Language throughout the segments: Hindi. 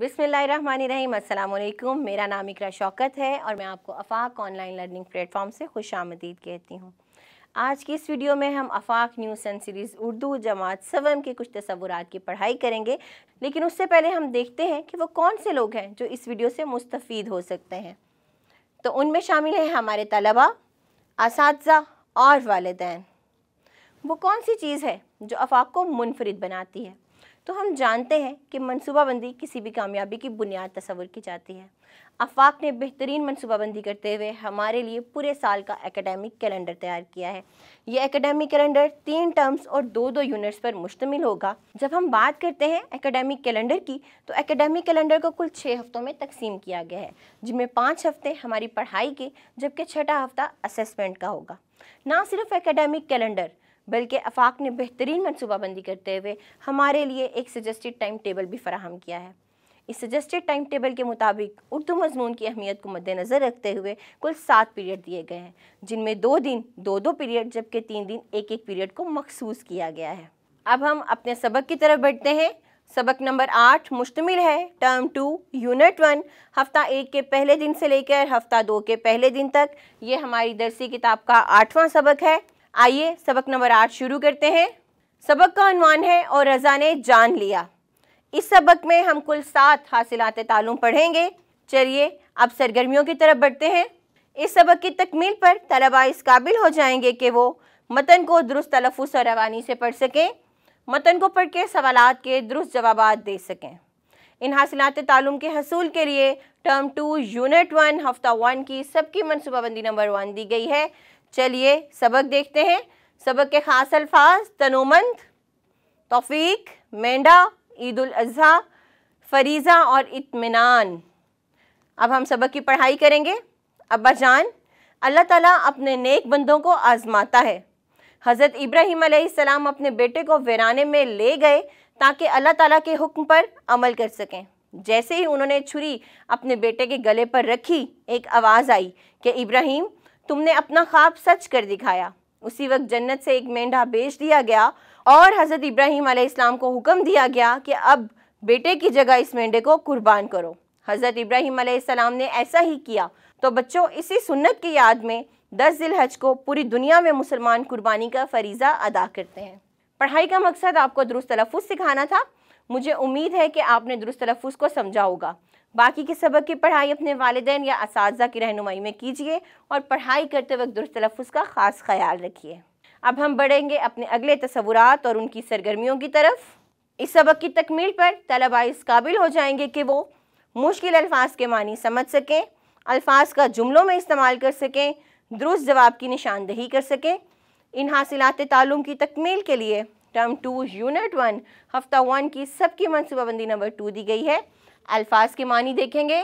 बिसमीम अल्लाम मेरा नाम इकरा शौकत है और मैं आपको अफाक ऑनलाइन लर्निंग प्लेटफॉर्म से खुश आमदीद कहती हूँ आज की इस वीडियो में हम Afaq news and series Urdu जमात सवम के कुछ तस्वूर की पढ़ाई करेंगे लेकिन उससे पहले हम देखते हैं कि वो कौन से लोग हैं जो इस वीडियो से मुस्तफ़ हो सकते हैं तो उनमें शामिल हैं हमारे तलबा इस और वालदान वो कौन सी चीज़ है जो अफाक को मुनफरद बनाती है तो हम जानते हैं कि मनसूबाबंदी किसी भी कामयाबी की बुनियाद तस्वर की जाती है आफाक ने बेहतरीन मनसूबाबंदी करते हुए हमारे लिए पूरे साल का एकेडमिक कैलेंडर तैयार किया है ये एकेडमिक कैलेंडर तीन टर्म्स और दो दो यूनिट्स पर मुश्तमिल होगा जब हम बात करते हैं एकेडमिक कैलेंडर की तो एकेडमिक कैलेंडर को कुल छः हफ्तों में तकसीम किया गया है जिनमें पाँच हफ्ते हमारी पढ़ाई के जबकि छठा हफ्ता असेसमेंट का होगा ना सिर्फ एकेडमिक कैलेंडर बल्कि अफाक ने बेहतरीन मनसूबाबंदी करते हुए हमारे लिए एक सजेस्टेड टाइम टेबल भी फराहम किया है इस सजेस्टेड टाइम टेबल के मुताबिक उर्दू मजमून की अहमियत को मद्देनज़र रखते हुए कुल सात पीरियड दिए गए हैं जिनमें दो दिन दो दो पीरियड जबकि तीन दिन एक एक पीरियड को मखसूस किया गया है अब हम अपने सबक की तरफ बढ़ते हैं सबक नंबर आठ मुश्तमिल है टर्म टू यूनिट वन हफ्ता एक के पहले दिन से लेकर हफ्ता दो के पहले दिन तक ये हमारी दरसी किताब का आठवां सबक है आइए सबक नंबर आठ शुरू करते हैं सबक का अनवान है और रज़ा ने जान लिया इस सबक में हम कुल सात हासिलात तालुम पढ़ेंगे चलिए अब सरगर्मियों की तरफ बढ़ते हैं इस सबक की तकमील पर तलबा इस काबिल हो जाएंगे कि वो मतन को दुरुस्त तलफ़ और रवानी से पढ़ सकें मतन को पढ़ के सवाल के दुरुस्त जवाब दे सकें इन हासिलात तालुम के हसूल के लिए टर्म टू यूनिट वन हफ्ता वन की सबकी मनसूबाबंदी नंबर वन दी गई है चलिए सबक देखते हैं सबक के ख़ास अल्फाज तनोमंद तोफ़ीक मेंढा ईद अज़ा फरीज़ा और इतमान अब हम सबक की पढ़ाई करेंगे अब्बा जान अल्लाह ताला अपने नेक बंदों को आज़माता है हज़रत इब्राहिम सलाम अपने बेटे को वीराने में ले गए ताकि अल्लाह ताला के हुक्म पर अमल कर सकें जैसे ही उन्होंने छुरी अपने बेटे के गले पर रखी एक आवाज़ आई कि इब्राहिम तुमने अपना ख्वाब सच कर दिखाया उसी वक्त जन्नत से एक मेंढा बेच दिया गया और हज़रत इब्राहिम आसमाम को हुक्म दिया गया कि अब बेटे की जगह इस मेंढे को कुर्बान करो हज़रत इब्राहिम आसमाम ने ऐसा ही किया तो बच्चों इसी सुन्नत की याद में दस दिल हज को पूरी दुनिया में मुसलमान कुर्बानी का फरीज़ा अदा करते हैं पढ़ाई का मकसद आपको दुरुस्त तलफ़ सिखाना था मुझे उम्मीद है कि आपने दुरुस्त तलफ़ को समझा होगा बाकी के सबक की पढ़ाई अपने वालदेन या इस की रहनुमाई में कीजिए और पढ़ाई करते वक्त दुरुस्त तलफ़ का ख़ास ख्याल रखिए अब हम बढ़ेंगे अपने अगले तस्वुरात और उनकी सरगर्मियों की तरफ इस सबक की तकमील पर तलबा इस काबिल हो जाएंगे कि वो मुश्किल अल्फाज के मानी समझ सकें अल्फाज का जुमलों में इस्तेमाल कर सकें दुरुस्त जवाब की निशानदही कर सकें इन हासिलात तालुम की तकमील के लिए टर्म टू यूनिट वन हफ्ता वन की सबकी मनसूबाबंदी नंबर टू दी गई है अल्फाज के मानी देखेंगे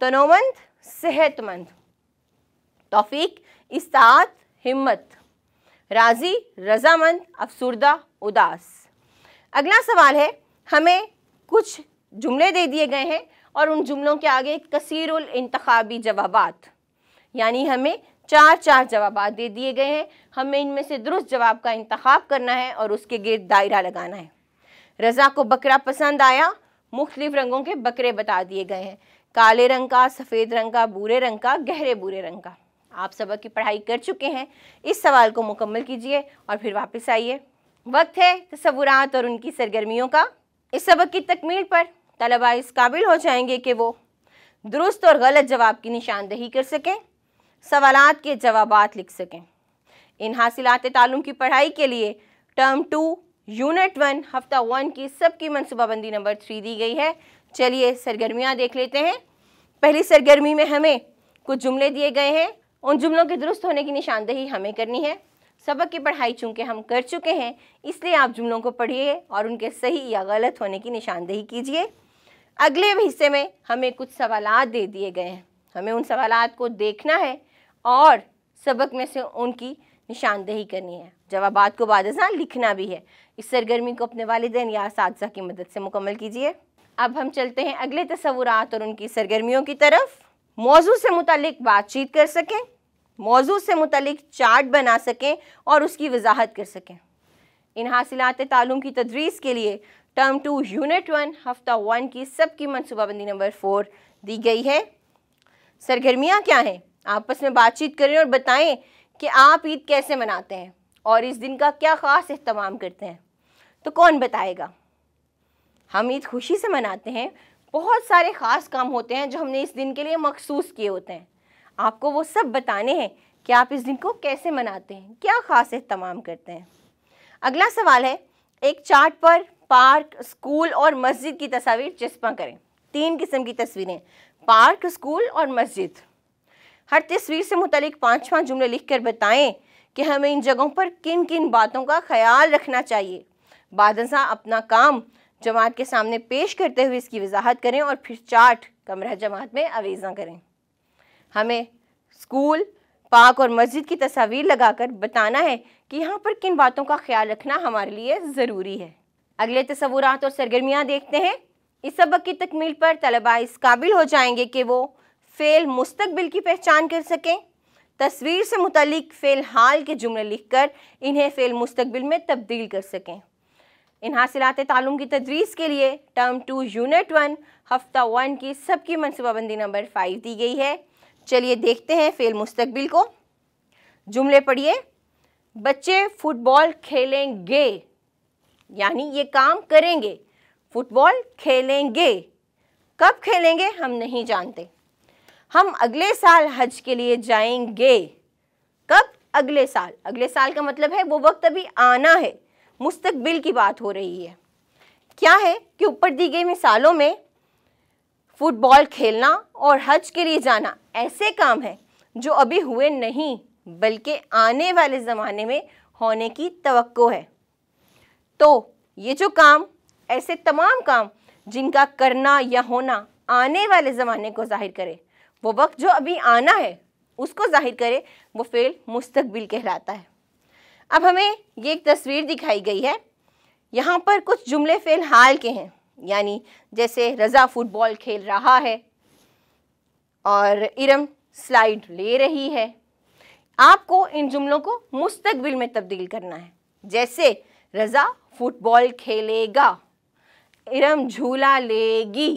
तनोमंद सेहतमंद तोफीक इस्तात हिम्मत राजी रजामंद अफसरदा उदास अगला सवाल है हमें कुछ जुमले दे दिए गए हैं और उन जुमलों के आगे कसीरुल इंतबी जवाबात यानी हमें चार चार जवाब दे दिए गए हैं हमें इनमें से दुरुस्त जवाब का इंतखब करना है और उसके गिर दायरा लगाना है रज़ा को बकरा पसंद आया मुख्तलिफ रंगों के बकरे बता दिए गए हैं काले रंग का सफ़ेद रंग का बूरे रंग का गहरे बूरे रंग का आप सबक की पढ़ाई कर चुके हैं इस सवाल को मुकम्मल कीजिए और फिर वापस आइए वक्त है तस्वुरात और उनकी सरगर्मियों का इस सबक की तकमील पर तलबा इस काबिल हो जाएंगे कि वो दुरुस्त और गलत जवाब की निशानदही कर सकें सवाल के जवाब लिख सकें इन हासिलत तालुम की पढ़ाई के लिए टर्म टू यूनिट वन हफ्ता वन की सबकी मनसूबाबंदी नंबर थ्री दी गई है चलिए सरगर्मियाँ देख लेते हैं पहली सरगर्मी में हमें कुछ जुमले दिए गए हैं उन जुमलों के दुरुस्त होने की निशानदेही हमें करनी है सबक की पढ़ाई चूँकि हम कर चुके हैं इसलिए आप जुमलों को पढ़िए और उनके सही या गलत होने की निशानदेही कीजिए अगले हिस्से में हमें कुछ सवाल दे दिए गए हैं हमें उन सवाल को देखना है और सबक में से उनकी निशानदेही करनी है जवाब को बाद लिखना भी है इस सरगर्मी को अपने वालदेन या इस की मदद से मुकम्मल कीजिए अब हम चलते हैं अगले तस्वुरात और उनकी सरगर्मियों की तरफ मौजू से मुतल बातचीत कर सकें मौजू से मुतल चार्ट बना सकें और उसकी वजाहत कर सकें इन हासिलत तालुम की तदरीस के लिए टर्म टू यूनिट वन हफ्ता वन की सबकी मनसूबाबंदी नंबर फोर दी गई है सरगर्मियाँ क्या हैं आपस में बातचीत करें और बताएं कि आप ईद कैसे मनाते हैं और इस दिन का क्या ख़ास अहतमाम करते हैं तो कौन बताएगा हम ईद खुशी से मनाते हैं बहुत सारे ख़ास काम होते हैं जो हमने इस दिन के लिए मखसूस किए होते हैं आपको वो सब बताने हैं कि आप इस दिन को कैसे मनाते हैं क्या ख़ास अहतमाम करते हैं अगला सवाल है एक चार्ट पर पार्क स्कूल और मस्जिद की तस्वीर चस्पा करें तीन किस्म की तस्वीरें पार्क स्कूल और मस्जिद हर तस्वीर से मुतलिक पाँच पाँच जुमले लिख कर बताएँ कि हमें इन जगहों पर किन किन बातों का ख्याल रखना चाहिए बादशाह अपना काम जमात के सामने पेश करते हुए इसकी वजाहत करें और फिर चार्ट कमरा जमात में अवेजा करें हमें स्कूल पाक और मस्जिद की तस्वीर लगाकर बताना है कि यहाँ पर किन बातों का ख्याल रखना हमारे लिए ज़रूरी है अगले तस्वूरत और सरगर्मियाँ देखते हैं इस सबक की तकमील पर तलबा इस काबिल हो जाएंगे कि वो फ़ेल मुस्तबिल की पहचान कर सकें तस्वीर से मुतलिक फ़ेल हाल के जुमले लिखकर इन्हें फ़ेल मुस्तबिल में तब्दील कर सकें इन हासिलात तालुम की तदरीस के लिए टर्म टू यूनिट वन हफ्ता वन की सबकी मनसूबाबंदी नंबर फाइव दी गई है चलिए देखते हैं फ़ेल मुस्तबिल को जुमले पढ़िए बच्चे फुटबॉल खेलेंगे यानी ये काम करेंगे फुटबॉल खेलेंगे कब खेलेंगे हम नहीं जानते हम अगले साल हज के लिए जाएंगे कब अगले साल अगले साल का मतलब है वो वक्त अभी आना है मुस्तकबिल की बात हो रही है क्या है कि ऊपर दी गई मिसालों में फुटबॉल खेलना और हज के लिए जाना ऐसे काम है जो अभी हुए नहीं बल्कि आने वाले ज़माने में होने की तवक्को है तो ये जो काम ऐसे तमाम काम जिनका करना या होना आने वाले ज़माने को जाहिर करे वो वक्त जो अभी आना है उसको जाहिर करे वो फ़ेल मुस्तकबिल कहलाता है अब हमें ये एक तस्वीर दिखाई गई है यहाँ पर कुछ जुमले फ़ेल हाल के हैं यानी जैसे रज़ा फुटबॉल खेल रहा है और इरम स्लाइड ले रही है आपको इन जुमलों को मुस्तकबिल में तब्दील करना है जैसे रज़ा फुटबॉल खेलेगा इरम झूला लेगी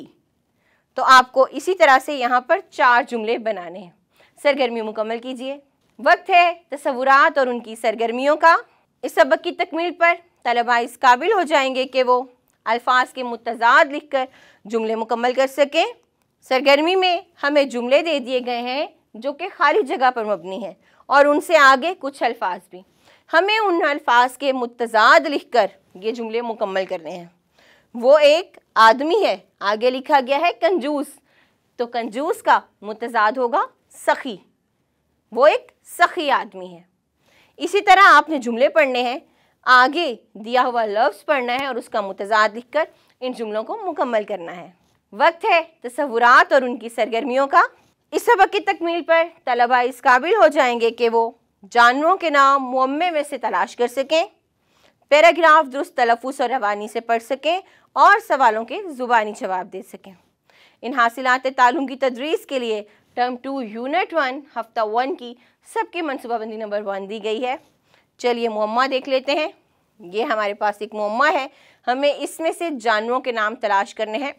तो आपको इसी तरह से यहाँ पर चार जुमले बनाने हैं सरगर्मी मुकम्मल कीजिए वक्त है तस्वुरात और उनकी सरगर्मियों का इस सबक की तकमील पर तलबा इस काबिल हो जाएंगे कि वो अल्फाज के मुतजाद लिख कर जुमले मुकम्मल कर सकें सरगर्मी में हमें जुमले दे दिए गए हैं जो कि खाली जगह पर मबनी हैं और उनसे आगे कुछ अल्फाज भी हमें उन अल्फाज के मुतजाद लिख कर ये जुमले मुकम्मल करने हैं वो एक आदमी है आगे लिखा गया है कंजूस तो कंजूस का मुतजाद होगा सखी वो एक सखी आदमी है इसी तरह आपने जुमले पढ़ने हैं आगे दिया हुआ लफ्ज़ पढ़ना है और उसका मुतजाद लिख कर इन जुमलों को मुकम्मल करना है वक्त है तस्वुरात और उनकी सरगर्मियों का इस सबक की तकमील पर तलबा इस काबिल हो जाएंगे कि वो जानवरों के नाम मुम्मे में से तलाश कर सकें पैराग्राफ दुरुस्त तलफ़ और रवानी से पढ़ सकें और सवालों के ज़ुबानी जवाब दे सकें इन हासिलात तालुम की तदरीस के लिए टर्म टू यूनिट वन हफ्ता वन की सबकी मनसूबाबंदी नंबर वन दी गई है चलिए मुम्मा देख लेते हैं ये हमारे पास एक मुम्मा है हमें इसमें से जानवरों के नाम तलाश करने हैं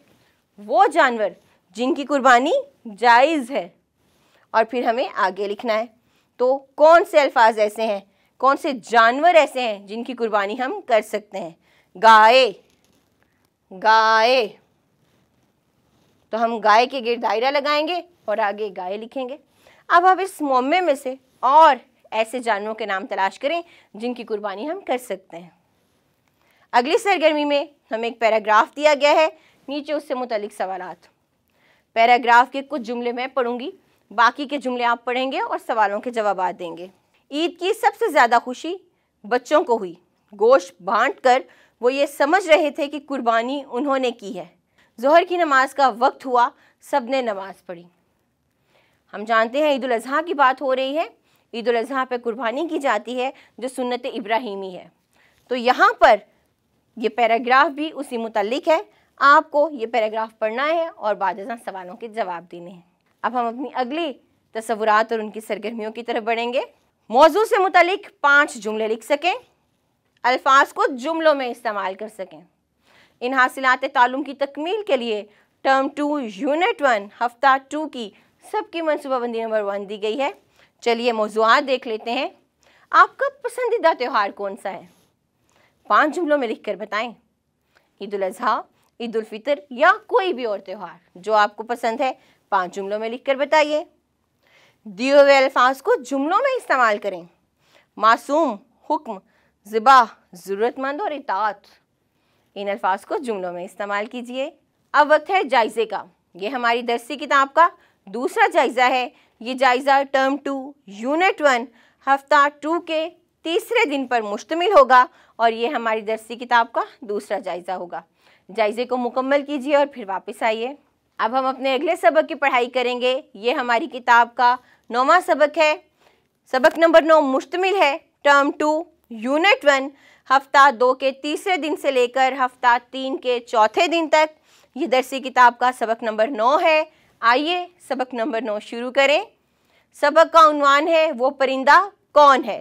वो जानवर जिनकी कुर्बानी जायज़ है और फिर हमें आगे लिखना है तो कौन से अल्फाज ऐसे हैं कौन से जानवर ऐसे हैं जिनकी कुर्बानी हम कर सकते हैं गाय गाय तो हम गाय के गिर दायरा लगाएंगे और आगे गाय लिखेंगे अब आप इस मोमे में से और ऐसे जानवरों के नाम तलाश करें जिनकी कुर्बानी हम कर सकते हैं अगली सरगर्मी में हमें एक पैराग्राफ दिया गया है नीचे उससे मुतलिक सवाल पैराग्राफ के कुछ जुमले मैं पढ़ूंगी बाकी के जुमले आप पढ़ेंगे और सवालों के जवाब देंगे ईद की सबसे ज़्यादा खुशी बच्चों को हुई गोश्त बांट कर वो ये समझ रहे थे कि कुर्बानी उन्होंने की है जहर की नमाज का वक्त हुआ सब ने नमाज़ पढ़ी हम जानते हैं ईदाजी की बात हो रही है ईद अज़ी पर कुर्बानी की जाती है जो सुन्नत इब्राहिमी है तो यहाँ पर यह पैराग्राफ भी उसी मुतलिक है आपको ये पैराग्राफ पढ़ना है और बाद सवालों के जवाब देने हैं अब हम अपनी अगली तस्वुरात और उनकी सरगर्मियों की तरफ बढ़ेंगे मौजू से मुतलिक पाँच जुमले लिख सकें अल्फाज को जुमलों में इस्तेमाल कर सकें इन हासिलात तालुम की तकमील के लिए टर्म टू यूनिट वन हफ्ता टू की सबकी मनसूबाबंदी नंबर वन दी गई है चलिए मौजूद देख लेते हैं आपका पसंदीदा त्यौहार कौन सा है पांच जुमलों में लिख कर बताएँ ईद अजी या कोई भी और त्यौहार जो आपको पसंद है पांच जुमलों में लिख कर बताइए दिए हुए अल्फाज को जुमलों में इस्तेमाल करें मासूम हुक्म ज़िबा ज़रूरतमंद और इतात इन अल्फाज को जुमलों में इस्तेमाल कीजिए अब वक्त है जायज़े का ये हमारी दरसी किताब का दूसरा जायज़ा है ये जायज़ा टर्म टू यूनिट वन हफ्ता टू के तीसरे दिन पर मुश्तमिल होगा और ये हमारी दरसी किताब का दूसरा जायज़ा होगा जायज़े को मुकम्मल कीजिए और फिर वापस आइए अब हम अपने अगले सबक की पढ़ाई करेंगे ये हमारी किताब का नौवा सबक है सबक नंबर नौ मुश्तमिल है टर्म टू यूनिट वन हफ्ता दो के तीसरे दिन से लेकर हफ्ता तीन के चौथे दिन तक ये दरसी किताब का सबक नंबर नौ है आइए सबक नंबर नौ शुरू करें सबक का उनवान है वो परिंदा कौन है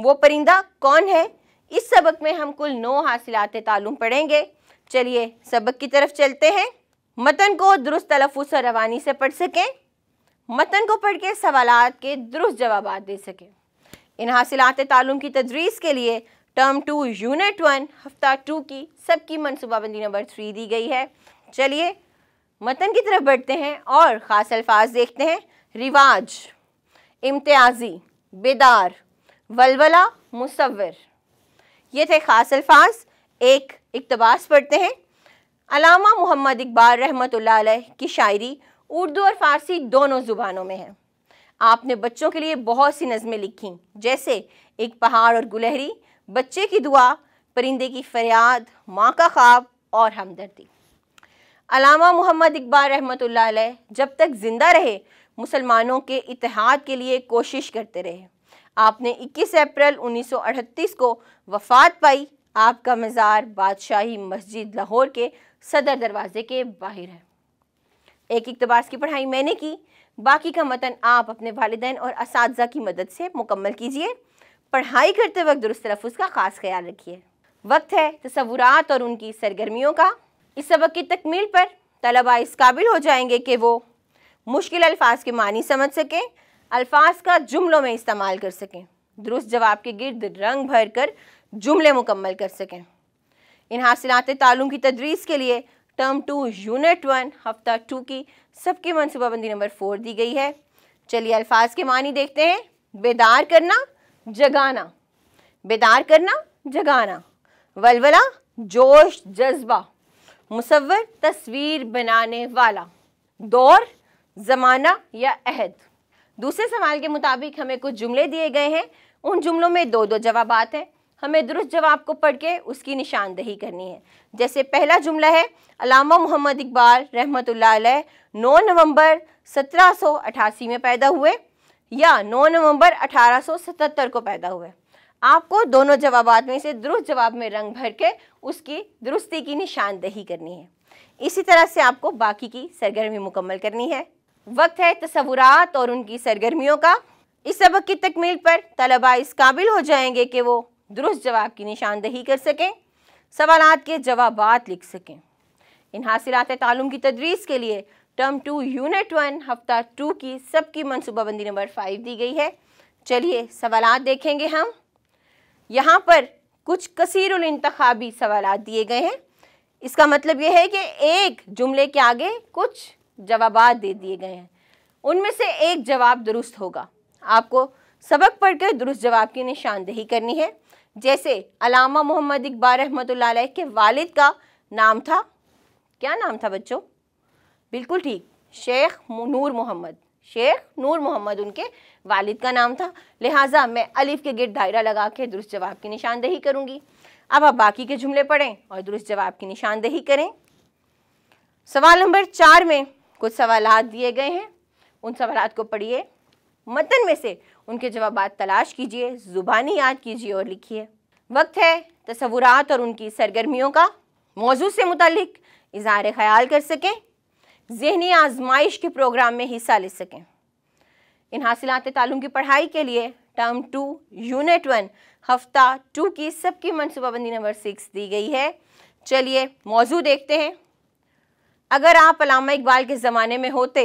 वो परिंदा कौन है इस सबक में हम कुल नौ हासिलात तालुम पढ़ेंगे चलिए सबक की तरफ चलते हैं मतन को दुरुस्त तलफ़ और रवानी से पढ़ सकें मतन को पढ़ के सवाल के दुरुस्त जवाब दे सकें इन हासिलात तालुम की तदरीस के लिए टर्म टू यूनिट वन हफ्ता टू की सबकी मनसूबाबंदी नंबर थ्री दी गई है चलिए मतन की तरफ बढ़ते हैं और ख़ास अल्फाज देखते हैं रिवाज इम्तियाजी बेदार वलवला मुसवर ये थे ख़ास अल्फाज एक इकतबास पढ़ते हैं अलामा मोहम्मद इकबाल रहमत की शायरी उर्दू और फारसी दोनों ज़ुबानों में है आपने बच्चों के लिए बहुत सी नज़में लिखी जैसे एक पहाड़ और गुलहरी बच्चे की दुआ परिंदे की फरियाद माँ का ख्वाब और हमदर्दी अलामा मोहम्मद इकबाल रहमत जब तक ज़िंदा रहे मुसलमानों के इतिहाद के लिए कोशिश करते रहे आपने 21 अप्रैल 1938 को वफात पाई आपका मज़ार बादशाही मस्जिद लाहौर के सदर दरवाज़े के बाहर है एक इकतबास की पढ़ाई मैंने की बाकी का मतन आप अपने वालदेन और इस की मदद से मुकम्मल कीजिए पढ़ाई करते वक्त दुरुस्त तलफ़ का ख़ास ख्याल रखिए वक्त है तस्वूरत और उनकी सरगर्मियों का इस सबक की तकमील पर तलबा इस काबिल हो जाएंगे कि वो मुश्किल अल्फाज के मानी समझ सकें अल्फाज का जुमलों में इस्तेमाल कर सकें दुरुस्त जवाब के गिरद रंग भर कर जुमले मुकम्मल कर सकें इन हासिलत तालुम की तदरीस के लिए टर्म टू यूनिट वन हफ्ता टू की सबकी मनसूबाबंदी नंबर फोर दी गई है चलिए अल्फाज के मानी देखते हैं बेदार करना जगाना बेदार करना जगाना वलवला जोश जज्बा मुसवर तस्वीर बनाने वाला दौर ज़माना या अहद दूसरे सवाल के मुताबिक हमें कुछ जुमले दिए गए हैं उन जुमलों में दो दो जवाब हैं हमें दुरुस्त जवाब को पढ़ के उसकी निशानदही करनी है जैसे पहला जुमला है अलामा मोहम्मद इकबाल रहमत नौ नवंबर 1788 में पैदा हुए या 9 नवंबर 1877 को पैदा हुए आपको दोनों जवाब में से दुरुस्त जवाब में रंग भर के उसकी दुरुस्ती की निशानदही करनी है इसी तरह से आपको बाकी की सरगर्मी मुकम्मल करनी है वक्त है तस्वुरात और उनकी सरगर्मियों का इस सबक की तकमील पर तलबा इस काबिल हो जाएंगे कि वो दुरुस्त जवाब की निशानदही कर सकें सवाल के जवाब लिख सकें इन हासिलत तालुम की तदरीस के लिए टर्म टू यूनिट वन हफ्ता टू की सबकी मनसूबाबंदी नंबर फाइव दी गई है चलिए सवाल देखेंगे हम यहाँ पर कुछ कसर उनतबी सवाल दिए गए हैं इसका मतलब यह है कि एक जुमले के आगे कुछ जवाब दे दिए गए हैं उनमें से एक जवाब दुरुस्त होगा आपको सबक पढ़कर दुरुस्त जवाब की निशानदेही करनी है जैसे अलामा मोहम्मद इकबाल रहमत के वालिद का नाम था क्या नाम था बच्चों बिल्कुल ठीक शेख नूर मोहम्मद शेख नूर मोहम्मद उनके वालिद का नाम था लिहाजा मैं अलिफ के गिर दायरा लगा के दुरुस्त जवाब की निशानदेही करूँगी अब आप बाकी के जुमले पढ़ें और दुरुस्त जवाब की निशानदेही करें सवाल नंबर चार में कुछ सवाल दिए गए हैं उन सवाल को पढ़िए मतन में से उनके जवाब तलाश कीजिए ज़ुबानी याद कीजिए और लिखिए वक्त है तस्वुरात और उनकी सरगर्मियों का मौजू से मतलब इजहार ख्याल कर सकें जहनी आजमाइश के प्रोग्राम में हिस्सा ले सकें इन हासिलात तालुम की पढ़ाई के लिए टर्म टू यूनिट वन हफ्ता टू की सबकी मनसूबाबंदी नंबर सिक्स दी गई है चलिए मौजू देखते हैं अगर आप अलामा इकबाल के ज़माने में होते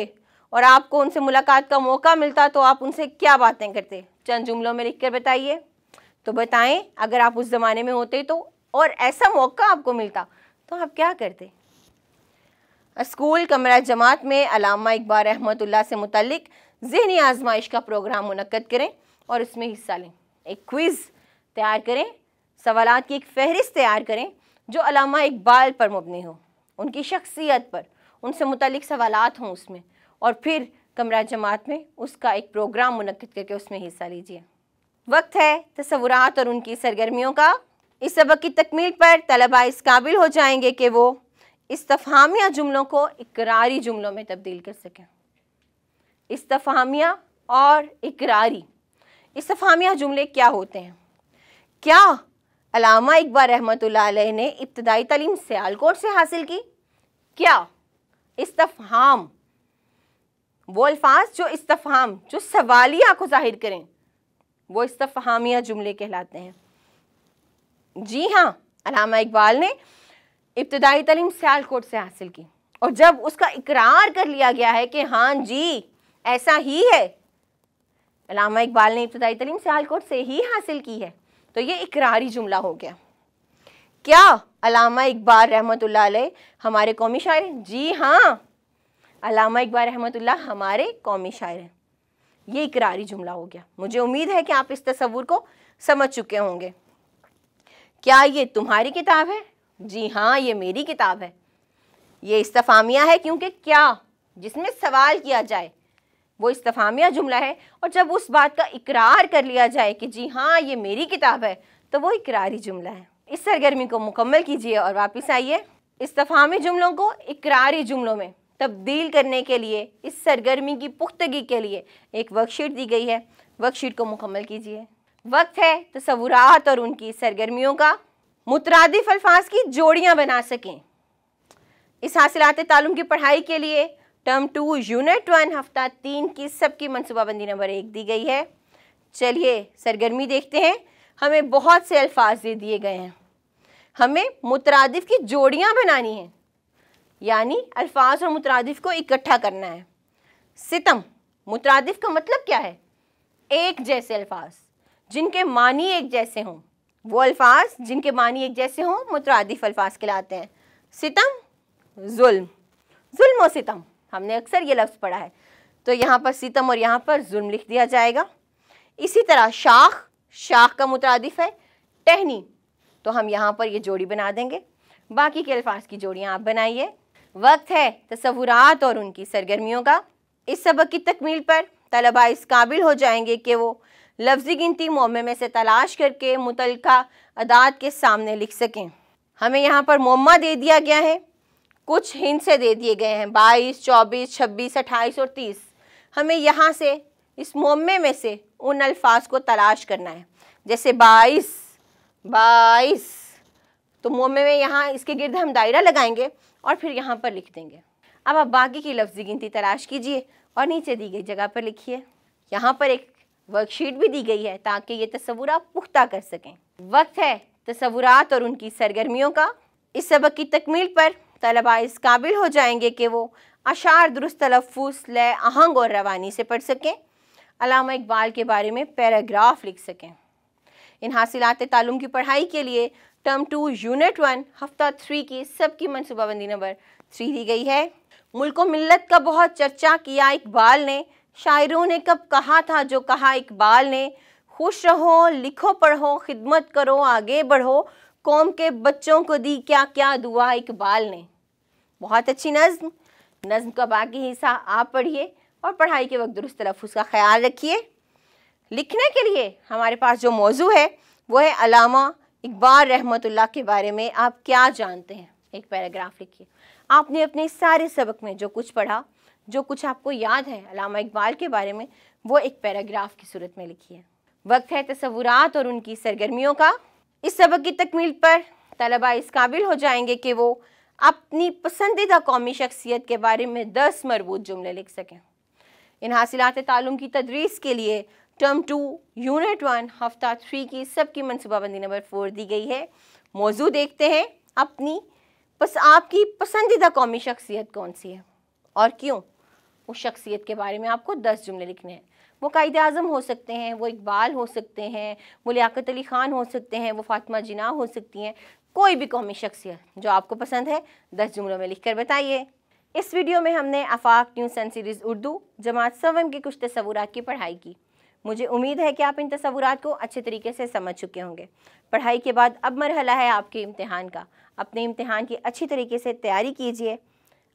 और आपको उनसे मुलाकात का मौका मिलता तो आप उनसे क्या बातें करते चंद जुमलों में लिख कर बताइए तो बताएं अगर आप उस ज़माने में होते तो और ऐसा मौका आपको मिलता तो आप क्या करते स्कूल कमरा जमात में अलामा इकबाल रहमतुल्ला से मुतलिक जहनी आजमाइश का प्रोग्राम मुनद करें और उसमें हिस्सा लें एक क्विज़ तैयार करें सवाल की एक फहरिस्त तैयार करें जो अलामा इकबाल पर मबनी हो उनकी शख्सियत पर उनसे मुतलिक सवाल हों उसमें और फिर कमरा जमात में उसका एक प्रोग्राम मुनद करके उसमें हिस्सा लीजिए वक्त है तस्वुरात और उनकी सरगर्मियों का इस सबक की तकमील पर तलबा इस काबिल हो जाएंगे कि वो इस्तफामिया जुमलों को इकरारी जुमलों में तब्दील कर सकें इस्तफामिया और इकरारी इस्तफामिया जुमले क्या होते हैं क्या अलामा इकबाल रहमत ने इब्तदाई तलीम सयालकोट से हासिल की क्या इस्तफहाम वो अल्फाज जो इस्तफ़ाम जो सवालिया को जाहिर करें वो इस्तफ़ामिया जुमले कहलाते हैं जी हाँ अलामा इकबाल ने इब्तदाई तलीम सियालकोट से हासिल की और जब उसका इकरार कर लिया गया है कि हाँ जी ऐसा ही है अलामा इकबाल ने इब्तदाई तलीम सियालकोट से ही हासिल की है तो ये इकरारी जुमला हो गया क्या अलामा इकबाल रहमत हमारे कौमी शायर जी हाँ अलामा इकबाल रहमत हमारे कौमी शायर हैं ये इकरारी जुमला हो गया मुझे उम्मीद है कि आप इस तस्वूर को समझ चुके होंगे क्या ये तुम्हारी किताब है जी हाँ ये मेरी किताब है ये इस्तफामिया है क्योंकि क्या जिसमें सवाल किया जाए वो इस्तफामिया जुमला है और जब उस बात का इकरार कर लिया जाए कि जी हाँ ये मेरी किताब है तो वो इकरारी जुमला है इस सरगर्मी को मुकम्मल कीजिए और वापस आइए इस्तफामी जुमलों को इकरारी जुमलों में तब्दील करने के लिए इस सरगर्मी की पुख्तगी के लिए एक वर्कशीट दी गई है वर्कशीट को मुकम्मल कीजिए वक्त है तस्वुरात तो और उनकी सरगर्मियों का मुतरदिफ अल्फाज की जोड़ियाँ बना सकें इस हासिलात तालुम की पढ़ाई के लिए टर्म टू यूनिट वन हफ्ता तीन की सबकी मनसूबाबंदी नंबर एक दी गई है चलिए सरगर्मी देखते हैं हमें बहुत से अल्फाज दे दिए गए हैं हमें मुतरद की जोड़ियाँ बनानी हैं यानी अल्फाज और मुतरदफ को इकट्ठा करना है सितम मुतरदफ का मतलब क्या है एक जैसे अल्फाज जिनके मानी एक जैसे हों वो अल्फाज जिनके मानी एक जैसे हों मुतरदफ अल्फाज कहलाते हैं सितम जुल्म जुल्म और सितम हमने अक्सर ये लफ्ज़ पढ़ा है तो यहाँ पर सितम और यहाँ पर जुल्म लिख दिया जाएगा इसी तरह शाख शाख का मुतरदफ है टहनी तो हम यहाँ पर ये जोड़ी बना देंगे बाकी के अल्फाज की जोड़ियाँ आप बनाइए वक्त है तस्वुरात और उनकी सरगर्मियों का इस सबक की तकमील पर तलबा इस काबिल हो जाएंगे कि वो लफ्ज़ी गिनती मोमे में से तलाश करके मुतल अदात के सामने लिख सकें हमें यहाँ पर मोमा दे दिया गया है कुछ हिंद से दे दिए गए हैं बाईस चौबीस छब्बीस अट्ठाईस और तीस हमें यहाँ से इस मोमे में से उन अल्फाज को तलाश करना है जैसे बाईस बाईस तो मोमे में यहाँ इसके गिरद हम दायरा लगाएंगे और फिर यहाँ पर लिख देंगे अब आप बाकी की लफ्ज़ी गिनती तलाश कीजिए और नीचे दी गई जगह पर लिखिए यहाँ पर एक वर्कशीट भी दी गई है ताकि ये तस्वूर आप पुख्ता कर सकें वक्त है तस्वूर और उनकी सरगर्मियों का इस सबक की तकमील पर तलबा इस काबिल हो जाएंगे कि वो अशार दुरुस्त तलफ़ लय आहंग और रवानी से पढ़ सकें अलामा इकबाल के बारे में पैराग्राफ लिख सकें इन हासिलात तालुम की पढ़ाई के लिए टर्म टू यूनिट वन हफ्ता थ्री की सबकी मनसूबाबंदी नंबर थ्री दी गई है मुल्क मिल्लत का बहुत चर्चा किया इकबाल ने शायरों ने कब कहा था जो कहा इकबाल ने खुश रहो लिखो पढ़ो खिदमत करो आगे बढ़ो कौम के बच्चों को दी क्या क्या दुआ इकबाल ने बहुत अच्छी नज्म नज्म का बाकी हिस्सा आप पढ़िए और पढ़ाई के वक्त दुरुस्त तरफ का ख्याल रखिए लिखने के लिए हमारे पास जो मौजू है वो है अलामा इकबाल रहमतुल्लाह के बारे में आप क्या जानते हैं एक पैराग्राफ लिखिए आपने अपने सारे सबक में जो कुछ पढ़ा जो कुछ आपको याद है अलामा इकबाल के बारे में वो एक पैराग्राफ की सूरत में लिखी है वक्त है तस्वुरात और उनकी सरगर्मियों का इस सबक की तकमील पर तलबा इस काबिल हो जाएंगे कि वो अपनी पसंदीदा कौमी शख्सियत के बारे में दस मरबूत जुमले लिख सकें इन हासिलत तालुम की तदरीस के लिए टर्म टू यूनिट वन हफ्ता थ्री की सबकी मनसूबाबंदी नंबर फोर दी गई है मौजू देखते हैं अपनी बस आपकी पसंदीदा कौमी शख्सियत कौन सी है और क्यों उस शख्सियत के बारे में आपको दस जुमले लिखने हैं वो कायद अज़म हो सकते हैं वो इकबाल हो सकते हैं वो लियाकत अली ख़ान हो सकते हैं वो फातिमा जिना हो सकती हैं कोई भी कौमी शख्सियत जो आपको पसंद है दस जुमलों में लिख कर बताइए इस वीडियो में हमने आफाक न्यूज़ सन सीरीज़ उर्दू जमात सवम के कुछ तस्वूर की पढ़ाई की मुझे उम्मीद है कि आप इन तस्वूर को अच्छे तरीके से समझ चुके होंगे पढ़ाई के बाद अब मरहला है आपके इम्तहान का अपने इम्तहान की अच्छी तरीके से तैयारी कीजिए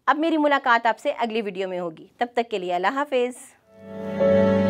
अब मेरी मुलाकात आपसे अगली वीडियो में होगी तब तक के लिए अल्लाह हाफिज़